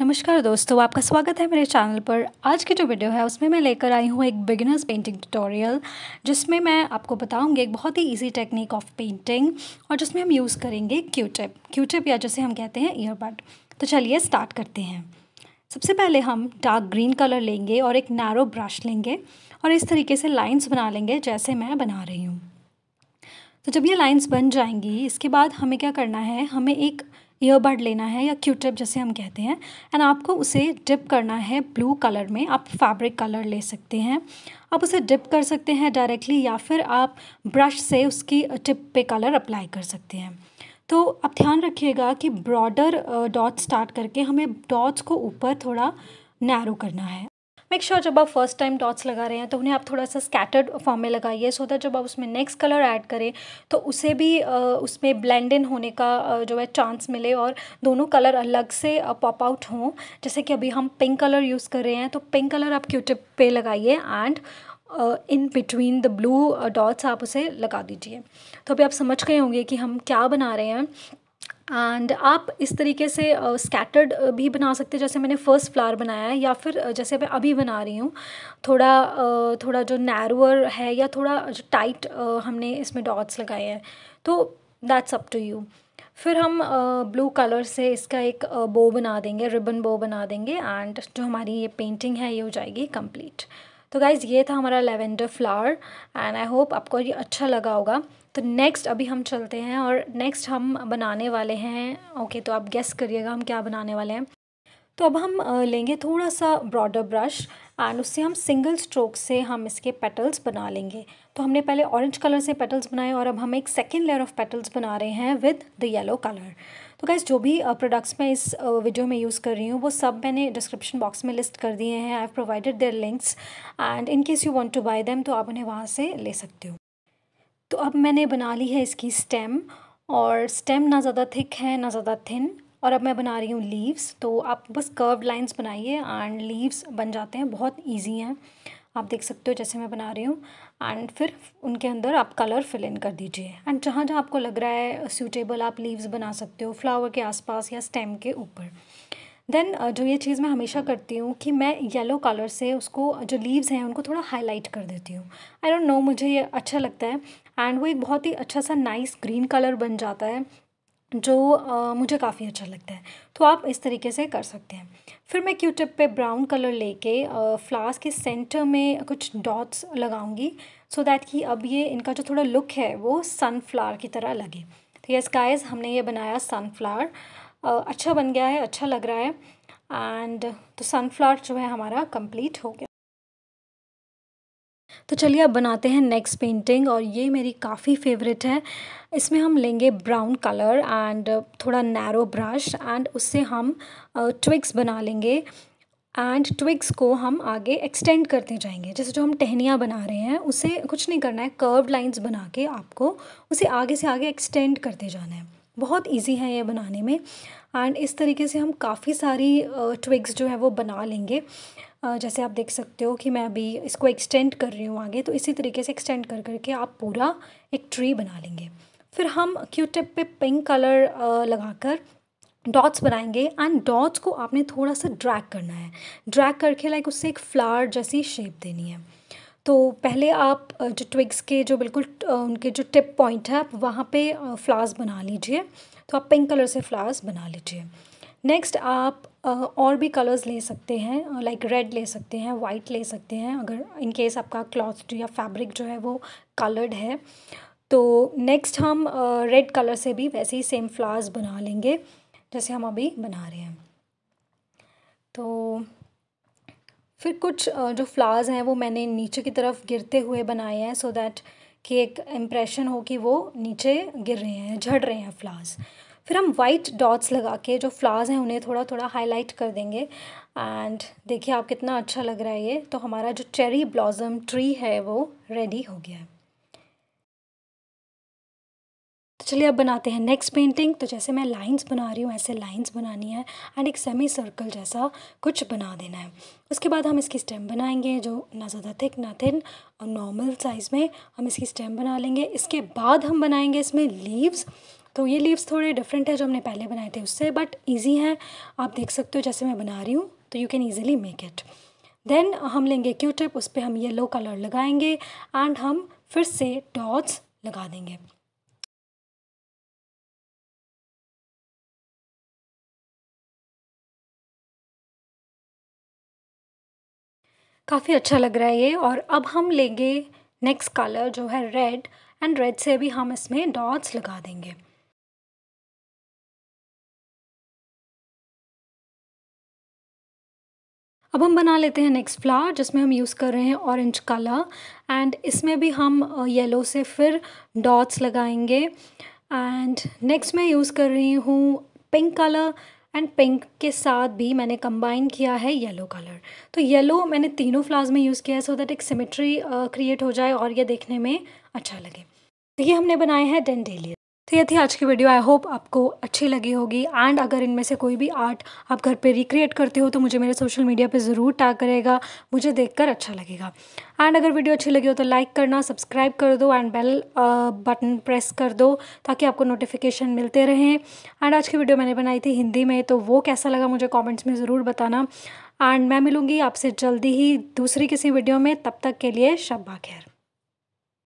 नमस्कार दोस्तों आपका स्वागत है मेरे चैनल पर आज की जो वीडियो है उसमें मैं लेकर आई हूँ एक बिगिनर्स पेंटिंग ट्यूटोरियल जिसमें मैं आपको बताऊँगी एक बहुत ही इजी टेक्निक ऑफ पेंटिंग और जिसमें हम यूज़ करेंगे क्यू टिप क्यू टिप या जैसे हम कहते हैं ईयरबड तो चलिए स्टार्ट करते हैं सबसे पहले हम डार्क ग्रीन कलर लेंगे और एक नैरो ब्रश लेंगे और इस तरीके से लाइन्स बना लेंगे जैसे मैं बना रही हूँ तो जब ये लाइन्स बन जाएंगी इसके बाद हमें क्या करना है हमें एक ईयरबड लेना है या क्यू टिप जैसे हम कहते हैं एंड आपको उसे डिप करना है ब्लू कलर में आप फैब्रिक कलर ले सकते हैं आप उसे डिप कर सकते हैं डायरेक्टली या फिर आप ब्रश से उसकी टिप पे कलर अप्लाई कर सकते हैं तो आप ध्यान रखिएगा कि ब्रॉडर डॉट स्टार्ट करके हमें डॉट्स को ऊपर थोड़ा नैरो करना है मेक श्योर जब आप फर्स्ट टाइम डॉट्स लगा रहे हैं तो उन्हें आप थोड़ा सा स्कैटर्ड फॉर्म में लगाइए सो दैट जब आप उसमें नेक्स्ट कलर ऐड करें तो उसे भी उसमें ब्लेंड इन होने का जो है चांस मिले और दोनों कलर अलग से पॉप आउट हों जैसे कि अभी हम पिंक कलर यूज़ कर रहे हैं तो पिंक कलर आप क्यूटिप पे लगाइए and in between the blue dots आप उसे लगा दीजिए तो अभी आप समझ गए होंगे कि हम क्या बना रहे हैं एंड आप इस तरीके से स्कैटर्ड uh, भी बना सकते हैं जैसे मैंने फ़र्स्ट फ्लावर बनाया है या फिर जैसे मैं अभी बना रही हूँ थोड़ा uh, थोड़ा जो नैरोअर है या थोड़ा जो टाइट uh, हमने इसमें डॉट्स लगाए हैं तो दैट्स अप टू यू फिर हम ब्लू कलर से इसका एक बो बना देंगे रिबन बो बना देंगे एंड जो हमारी ये पेंटिंग है ये हो जाएगी कंप्लीट तो गाइज़ ये था हमारा lavender flower and I hope आपको ये अच्छा लगा होगा तो नेक्स्ट अभी हम चलते हैं और नेक्स्ट हम बनाने वाले हैं ओके okay, तो आप गेस करिएगा हम क्या बनाने वाले हैं तो अब हम लेंगे थोड़ा सा ब्रॉडर ब्रश एंड उससे हम सिंगल स्ट्रोक से हम इसके पेटल्स बना लेंगे तो हमने पहले ऑरेंज कलर से पेटल्स बनाए और अब हम एक सेकेंड लेयर ऑफ पेटल्स बना रहे हैं विद द येलो कलर तो गैस जो भी प्रोडक्ट्स uh, मैं इस वीडियो uh, में यूज़ कर रही हूँ वो सब मैंने डिस्क्रिप्शन बॉक्स में लिस्ट कर दिए हैं I provided their links and in case you want to buy them तो आप उन्हें वहाँ से ले सकते हो तो अब मैंने बना ली है इसकी स्टेम और स्टेम ना ज़्यादा थिक है ना ज़्यादा थिन और अब मैं बना रही हूँ लीव्स तो आप बस कर्व लाइंस बनाइए एंड लीव्स बन जाते हैं बहुत ईजी हैं आप देख सकते हो जैसे मैं बना रही हूँ एंड फिर उनके अंदर आप कलर फिल इन कर दीजिए एंड जहाँ जहाँ आपको लग रहा है सूटेबल आप लीव्स बना सकते हो फ्लावर के आसपास या स्टेम के ऊपर देन जो ये चीज़ मैं हमेशा करती हूँ कि मैं येलो कलर से उसको जो लीव्स हैं उनको थोड़ा हाईलाइट कर देती हूँ आई डोंट नो मुझे ये अच्छा लगता है एंड वो एक बहुत ही अच्छा सा नाइस ग्रीन कलर बन जाता है जो आ, मुझे काफ़ी अच्छा लगता है तो आप इस तरीके से कर सकते हैं फिर मैं क्यू टिप पे ब्राउन कलर लेके फ्लास्क के सेंटर में कुछ डॉट्स लगाऊंगी सो दैट कि अब ये इनका जो थोड़ा लुक है वो सनफ्लावर की तरह लगे तो यस गाइस हमने ये बनाया सनफ्लावर अच्छा बन गया है अच्छा लग रहा है एंड तो सनफ्लावर जो है हमारा कंप्लीट हो गया तो चलिए अब बनाते हैं नेक्स्ट पेंटिंग और ये मेरी काफ़ी फेवरेट है इसमें हम लेंगे ब्राउन कलर एंड थोड़ा नैरो ब्रश एंड उससे हम ट्विक्स बना लेंगे एंड ट्विक्स को हम आगे एक्सटेंड करते जाएंगे जैसे जो हम टहनियाँ बना रहे हैं उसे कुछ नहीं करना है कर्व लाइंस बना के आपको उसे आगे से आगे एक्सटेंड करते जाना है बहुत ईजी है ये बनाने में एंड इस तरीके से हम काफ़ी सारी ट्विग्स जो है वो बना लेंगे जैसे आप देख सकते हो कि मैं अभी इसको एक्सटेंड कर रही हूँ आगे तो इसी तरीके से एक्सटेंड कर करके आप पूरा एक ट्री बना लेंगे फिर हम क्यू टिप पे पिंक कलर लगाकर डॉट्स बनाएंगे एंड डॉट्स को आपने थोड़ा सा ड्रैग करना है ड्रैग करके लाइक उससे एक फ्लावर जैसी शेप देनी है तो पहले आप जो ट्विग्स के जो बिल्कुल उनके जो टिप पॉइंट है आप वहाँ पे फ्लावर्स बना लीजिए तो आप पिंक कलर से फ्लावर्स बना लीजिए नेक्स्ट आप और भी कलर्स ले सकते हैं लाइक रेड ले सकते हैं वाइट ले सकते हैं अगर इन केस आपका क्लॉथ जो या फैब्रिक जो है वो कलर्ड है तो नेक्स्ट हम रेड कलर से भी वैसे ही सेम फ्लावर्स बना लेंगे जैसे हम अभी बना रहे हैं तो फिर कुछ जो फ्लावर्स हैं वो मैंने नीचे की तरफ गिरते हुए बनाए हैं सो दैट कि एक इम्प्रेशन हो कि वो नीचे गिर रहे हैं झड़ रहे हैं फ्लावर्स फिर हम वाइट डॉट्स लगा के जो फ्लावर्स हैं उन्हें थोड़ा थोड़ा हाईलाइट कर देंगे एंड देखिए आप कितना अच्छा लग रहा है ये तो हमारा जो चेरी ब्लॉजम ट्री है वो रेडी हो गया है चलिए अब बनाते हैं नेक्स्ट पेंटिंग तो जैसे मैं लाइंस बना रही हूँ ऐसे लाइंस बनानी है एंड एक सेमी सर्कल जैसा कुछ बना देना है उसके बाद हम इसकी स्टेम बनाएंगे जो ना ज़्यादा थिक ना थिन और नॉर्मल साइज़ में हम इसकी स्टेम बना लेंगे इसके बाद हम बनाएंगे इसमें लीव्स तो ये लीव्स थोड़े डिफरेंट है जो हमने पहले बनाए थे उससे बट ईजी हैं आप देख सकते हो जैसे मैं बना रही हूँ तो you can easily make it then हम लेंगे क्यू टिप उस पर हम येलो कलर लगाएंगे एंड हम फिर से डॉट्स लगा देंगे काफ़ी अच्छा लग रहा है ये और अब हम लेंगे नेक्स्ट कलर जो है रेड एंड रेड से भी हम इसमें डॉट्स लगा देंगे अब हम बना लेते हैं नेक्स्ट फ्लावर जिसमें हम यूज़ कर रहे हैं ऑरेंज कलर एंड इसमें भी हम येलो से फिर डॉट्स लगाएंगे एंड नेक्स्ट मैं यूज़ कर रही हूँ पिंक कलर एंड पिंक के साथ भी मैंने कंबाइन किया है येलो कलर तो येलो मैंने तीनों फ्लावर्स में यूज़ किया है सो दैट एक सिमेट्री क्रिएट uh, हो जाए और ये देखने में अच्छा लगे तो ये हमने बनाए हैं डेंडेलियस तो ये थी आज की वीडियो आई होप आपको अच्छी लगी होगी एंड अगर इनमें से कोई भी आर्ट आप घर पे रिक्रिएट करते हो तो मुझे मेरे सोशल मीडिया पे ज़रूर टैग करेगा मुझे देखकर अच्छा लगेगा एंड अगर वीडियो अच्छी लगी हो तो लाइक करना सब्सक्राइब कर दो एंड बेल बटन प्रेस कर दो ताकि आपको नोटिफिकेशन मिलते रहें एंड आज की वीडियो मैंने बनाई थी हिंदी में तो वो कैसा लगा मुझे कॉमेंट्स में ज़रूर बताना एंड मैं मिलूँगी आपसे जल्दी ही दूसरी किसी वीडियो में तब तक के लिए शब्बा खैर